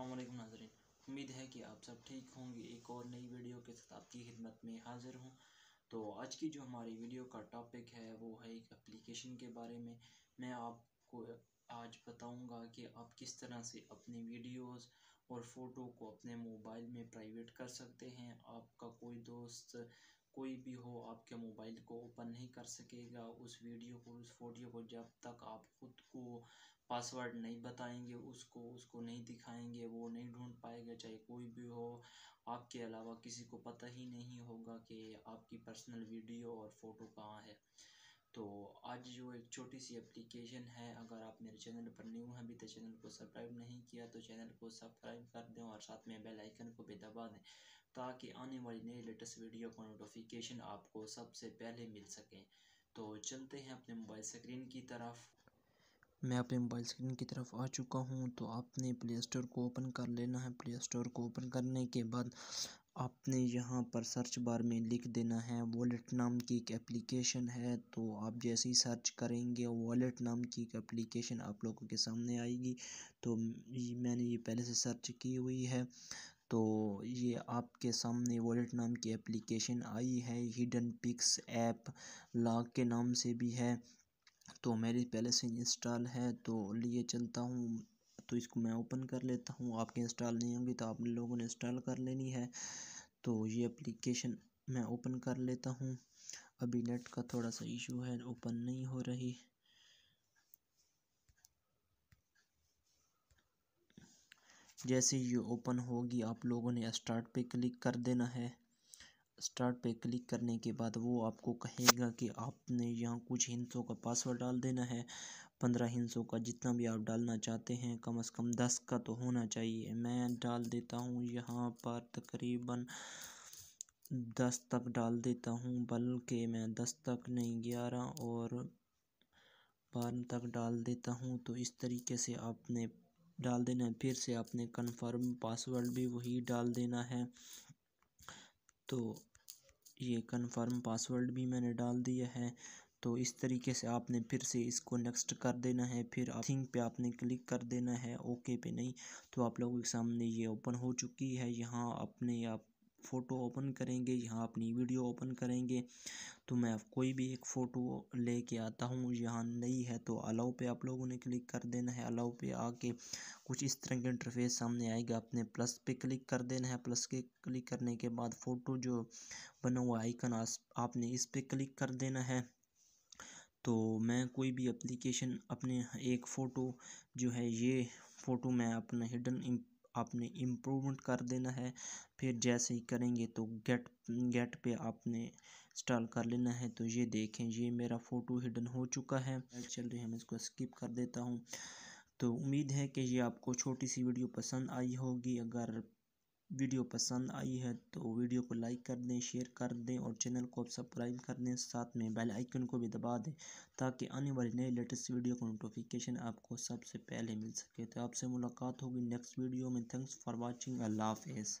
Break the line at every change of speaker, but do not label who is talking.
अल्लाम नाजरन उम्मीद है कि आप सब ठीक होंगे एक और नई वीडियो के साथ आपकी खिदमत में हाजिर हूँ तो आज की जो हमारी वीडियो का टॉपिक है वो है एक एप्लीकेशन के बारे में मैं आपको आज बताऊंगा कि आप किस तरह से अपनी वीडियोस और फ़ोटो को अपने मोबाइल में प्राइवेट कर सकते हैं आपका कोई दोस्त कोई भी हो आपके मोबाइल को ओपन नहीं कर सकेगा उस वीडियो को उस फोटो को जब तक आप ख़ुद को पासवर्ड नहीं बताएंगे उसको उसको नहीं दिखाएंगे वो नहीं ढूंढ पाएगा चाहे कोई भी हो आपके अलावा किसी को पता ही नहीं होगा कि आपकी पर्सनल वीडियो और फ़ोटो कहाँ है तो आज जो एक छोटी सी एप्लीकेशन है अगर आप मेरे चैनल पर न्यू हैं अभी तक चैनल को सब्सक्राइब नहीं किया तो चैनल को सब्सक्राइब कर दें और साथ में बेल आइकन को भी दबा दें ताकि आने वाली नई लेटेस्ट वीडियो का नोटिफिकेशन आपको सबसे पहले मिल सके तो चलते हैं अपने मोबाइल स्क्रीन की तरफ मैं अपने मोबाइल स्क्रीन की तरफ आ चुका हूँ तो आपने प्ले स्टोर को ओपन कर लेना है प्ले स्टोर को ओपन करने के बाद आपने यहाँ पर सर्च बार में लिख देना है वॉलेट नाम की एक एप्लीकेशन है तो आप जैसे ही सर्च करेंगे वॉलेट नाम की एक एप्लीकेशन आप लोगों के सामने आएगी तो मैंने ये पहले से सर्च की हुई है तो ये आपके सामने वॉलेट नाम की एप्लीकेशन आई है हिडन पिक्स ऐप लाग के नाम से भी है तो मेरी पहले से इंस्टॉल है तो लिए चलता हूँ तो इसको मैं ओपन कर लेता हूँ आपके इंस्टॉल नहीं होंगी तो आप लोगों ने इंस्टॉल कर लेनी है तो ये एप्लीकेशन मैं ओपन कर लेता हूँ अभी नेट का थोड़ा सा इशू है ओपन नहीं हो रही जैसे ये ओपन होगी आप लोगों ने स्टार्ट पे क्लिक कर देना है स्टार्ट पे क्लिक करने के बाद वो आपको कहेगा कि आपने यहाँ कुछ हिंसों का पासवर्ड डाल देना है पंद्रह हिंसों का जितना भी आप डालना चाहते हैं कम से कम दस का तो होना चाहिए मैं डाल देता हूँ यहाँ पर तकरीबन दस तक डाल देता हूँ बल्कि मैं दस तक नहीं ग्यारह और बारह तक डाल देता हूँ तो इस तरीके से आपने डाल देना है फिर से आपने कन्फर्म पासवर्ड भी वही डाल देना है तो ये कन्फर्म पासवर्ड भी मैंने डाल दिया है तो इस तरीके से आपने फिर से इसको नेक्स्ट कर देना है फिर आप थिंक पे आपने क्लिक कर देना है ओके पे नहीं तो आप लोगों के सामने ये ओपन हो चुकी है यहाँ अपने आप फ़ोटो ओपन करेंगे यहाँ अपनी वीडियो ओपन करेंगे तो मैं कोई भी एक फ़ोटो लेके आता हूँ यहाँ नहीं है तो अलाउ पे आप लोगों ने क्लिक कर देना है अलाउ पे आके कुछ इस तरह के इंटरफेस सामने आएगा आपने प्लस पे क्लिक कर देना है प्लस के क्लिक करने के बाद फ़ोटो जो बना हुआ आइकन आपने इस पर क्लिक कर देना है तो मैं कोई भी एप्लीकेशन अपने एक फ़ोटो जो है ये फ़ोटो मैं अपना हिडन आपने इम्प्रूवमेंट कर देना है फिर जैसे ही करेंगे तो गेट गेट पे आपने इंस्टॉल कर लेना है तो ये देखें ये मेरा फ़ोटो हिडन हो चुका है चल रही है मैं इसको स्किप कर देता हूँ तो उम्मीद है कि ये आपको छोटी सी वीडियो पसंद आई होगी अगर वीडियो पसंद आई है तो वीडियो को लाइक कर दें शेयर कर दें और चैनल को सब्सक्राइब कर दें साथ में बेल आइकन को भी दबा दें ताकि आने वाली नए लेटेस्ट वीडियो का नोटिफिकेशन आपको सबसे पहले मिल सके तो आपसे मुलाकात होगी नेक्स्ट वीडियो में थैंक्स फॉर वॉचिंग अल्लाह हाफिज़